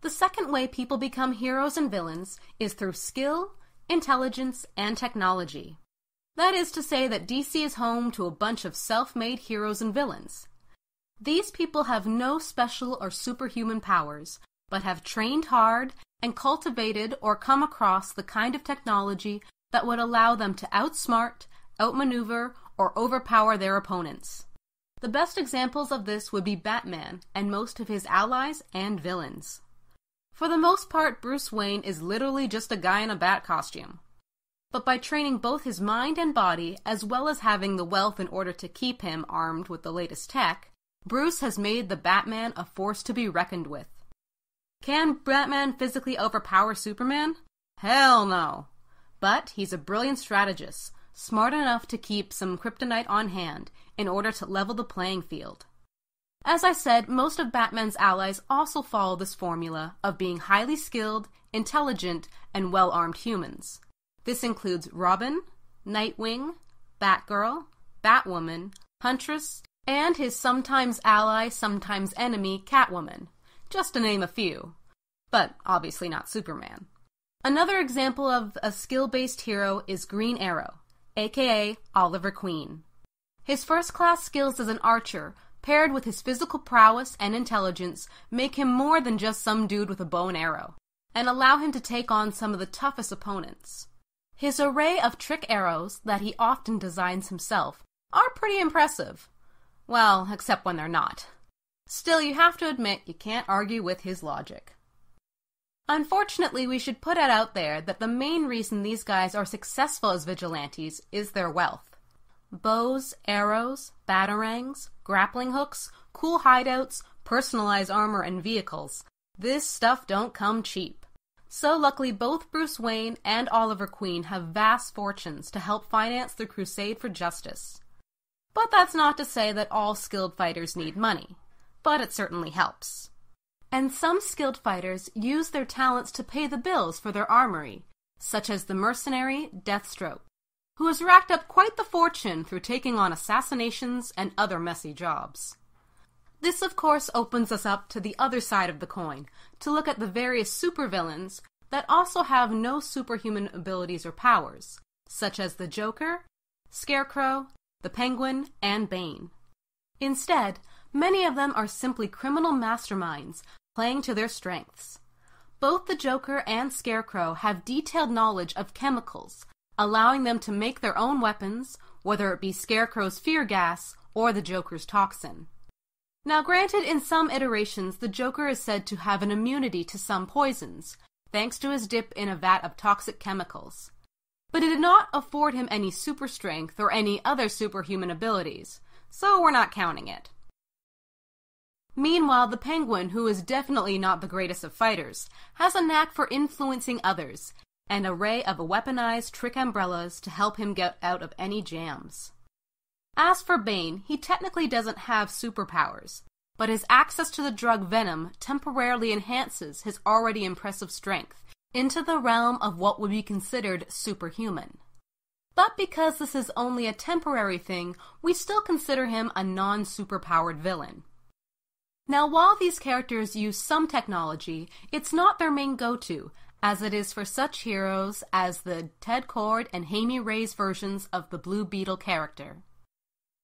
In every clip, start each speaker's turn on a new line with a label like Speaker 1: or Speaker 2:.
Speaker 1: The second way people become heroes and villains is through skill, intelligence, and technology. That is to say that DC is home to a bunch of self-made heroes and villains. These people have no special or superhuman powers, but have trained hard and cultivated or come across the kind of technology that would allow them to outsmart, outmaneuver, or overpower their opponents. The best examples of this would be Batman and most of his allies and villains. For the most part, Bruce Wayne is literally just a guy in a bat costume. But by training both his mind and body, as well as having the wealth in order to keep him armed with the latest tech, Bruce has made the Batman a force to be reckoned with. Can Batman physically overpower Superman? Hell no! But he's a brilliant strategist, smart enough to keep some kryptonite on hand in order to level the playing field. As I said, most of Batman's allies also follow this formula of being highly skilled, intelligent, and well armed humans. This includes Robin, Nightwing, Batgirl, Batwoman, Huntress, and his sometimes ally, sometimes enemy, Catwoman, just to name a few. But obviously not Superman. Another example of a skill based hero is Green Arrow, aka Oliver Queen. His first class skills as an archer paired with his physical prowess and intelligence, make him more than just some dude with a bow and arrow, and allow him to take on some of the toughest opponents. His array of trick arrows that he often designs himself are pretty impressive. Well, except when they're not. Still, you have to admit you can't argue with his logic. Unfortunately, we should put it out there that the main reason these guys are successful as vigilantes is their wealth bows, arrows, batarangs, grappling hooks, cool hideouts, personalized armor, and vehicles. This stuff don't come cheap. So luckily both Bruce Wayne and Oliver Queen have vast fortunes to help finance the crusade for justice. But that's not to say that all skilled fighters need money, but it certainly helps. And some skilled fighters use their talents to pay the bills for their armory, such as the mercenary Deathstroke who has racked up quite the fortune through taking on assassinations and other messy jobs. This, of course, opens us up to the other side of the coin, to look at the various supervillains that also have no superhuman abilities or powers, such as the Joker, Scarecrow, the Penguin, and Bane. Instead, many of them are simply criminal masterminds playing to their strengths. Both the Joker and Scarecrow have detailed knowledge of chemicals allowing them to make their own weapons, whether it be Scarecrow's fear gas or the Joker's toxin. Now, granted, in some iterations, the Joker is said to have an immunity to some poisons, thanks to his dip in a vat of toxic chemicals. But it did not afford him any super strength or any other superhuman abilities, so we're not counting it. Meanwhile, the Penguin, who is definitely not the greatest of fighters, has a knack for influencing others an array of weaponized trick umbrellas to help him get out of any jams. As for Bane, he technically doesn't have superpowers, but his access to the drug Venom temporarily enhances his already impressive strength into the realm of what would be considered superhuman. But because this is only a temporary thing, we still consider him a non superpowered villain. Now, while these characters use some technology, it's not their main go to, as it is for such heroes as the Ted Cord and Hamey Ray's versions of the Blue Beetle character.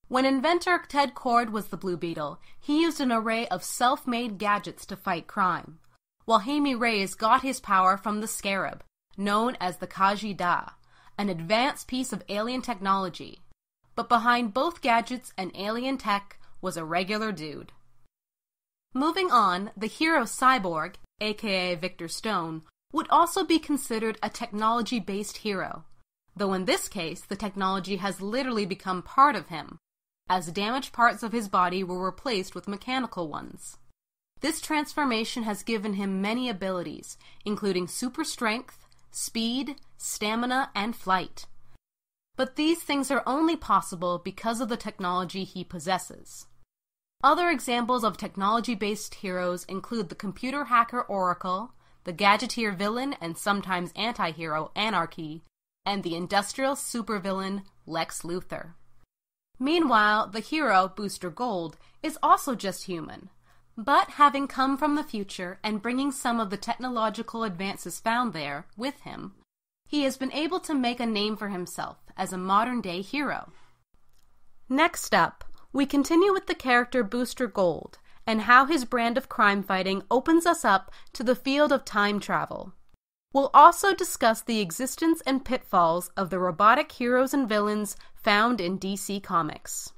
Speaker 1: When inventor Ted Cord was the Blue Beetle, he used an array of self-made gadgets to fight crime, while Hamey Ray's got his power from the Scarab, known as the Kaji Da, an advanced piece of alien technology. But behind both gadgets and alien tech was a regular dude. Moving on, the hero Cyborg, aka Victor Stone, would also be considered a technology based hero, though in this case the technology has literally become part of him, as damaged parts of his body were replaced with mechanical ones. This transformation has given him many abilities, including super strength, speed, stamina, and flight. But these things are only possible because of the technology he possesses. Other examples of technology based heroes include the computer hacker Oracle, the gadgeteer villain and sometimes anti hero Anarchy, and the industrial supervillain Lex Luthor. Meanwhile, the hero, Booster Gold, is also just human. But having come from the future and bringing some of the technological advances found there with him, he has been able to make a name for himself as a modern day hero. Next up, we continue with the character Booster Gold, and how his brand of crime fighting opens us up to the field of time travel. We'll also discuss the existence and pitfalls of the robotic heroes and villains found in DC Comics.